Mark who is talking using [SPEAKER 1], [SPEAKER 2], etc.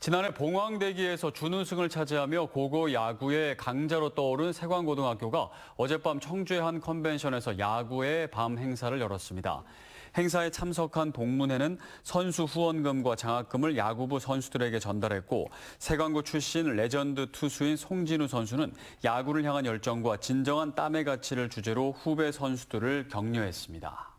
[SPEAKER 1] 지난해 봉황대기에서 준우승을 차지하며 고고 야구의 강자로 떠오른 세광고등학교가 어젯밤 청주의 한 컨벤션에서 야구의 밤 행사를 열었습니다. 행사에 참석한 동문회는 선수 후원금과 장학금을 야구부 선수들에게 전달했고 세광고 출신 레전드 투수인 송진우 선수는 야구를 향한 열정과 진정한 땀의 가치를 주제로 후배 선수들을 격려했습니다.